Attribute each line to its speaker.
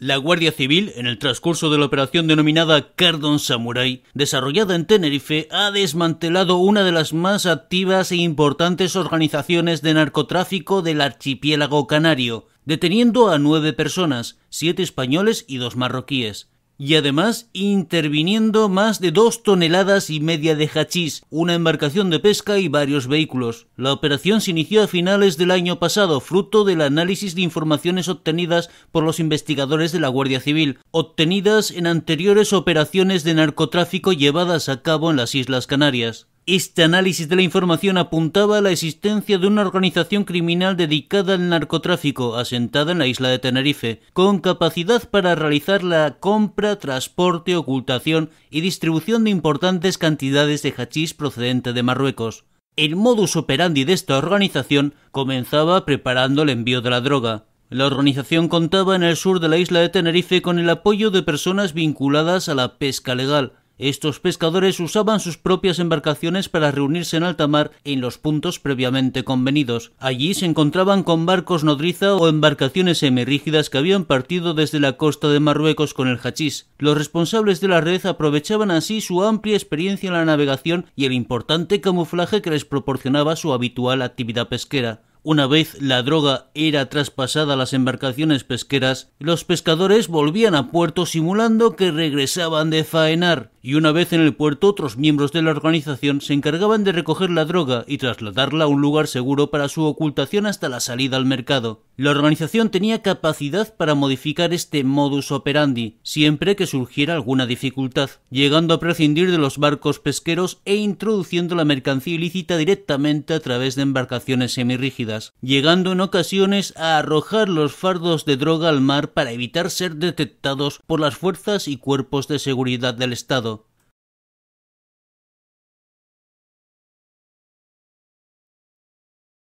Speaker 1: La Guardia Civil, en el transcurso de la operación denominada Cardon Samurai, desarrollada en Tenerife, ha desmantelado una de las más activas e importantes organizaciones de narcotráfico del archipiélago canario, deteniendo a nueve personas, siete españoles y dos marroquíes y además interviniendo más de dos toneladas y media de hachís, una embarcación de pesca y varios vehículos. La operación se inició a finales del año pasado, fruto del análisis de informaciones obtenidas por los investigadores de la Guardia Civil, obtenidas en anteriores operaciones de narcotráfico llevadas a cabo en las Islas Canarias. Este análisis de la información apuntaba a la existencia de una organización criminal dedicada al narcotráfico asentada en la isla de Tenerife, con capacidad para realizar la compra, transporte, ocultación y distribución de importantes cantidades de hachís procedente de Marruecos. El modus operandi de esta organización comenzaba preparando el envío de la droga. La organización contaba en el sur de la isla de Tenerife con el apoyo de personas vinculadas a la pesca legal, estos pescadores usaban sus propias embarcaciones para reunirse en alta mar en los puntos previamente convenidos. Allí se encontraban con barcos nodriza o embarcaciones semirrígidas que habían partido desde la costa de Marruecos con el hachís. Los responsables de la red aprovechaban así su amplia experiencia en la navegación y el importante camuflaje que les proporcionaba su habitual actividad pesquera. Una vez la droga era traspasada a las embarcaciones pesqueras, los pescadores volvían a puerto simulando que regresaban de faenar y una vez en el puerto otros miembros de la organización se encargaban de recoger la droga y trasladarla a un lugar seguro para su ocultación hasta la salida al mercado. La organización tenía capacidad para modificar este modus operandi siempre que surgiera alguna dificultad, llegando a prescindir de los barcos pesqueros e introduciendo la mercancía ilícita directamente a través de embarcaciones semirrígidas, llegando en ocasiones a arrojar los fardos de droga al mar para evitar ser detectados por las fuerzas y cuerpos de seguridad del Estado.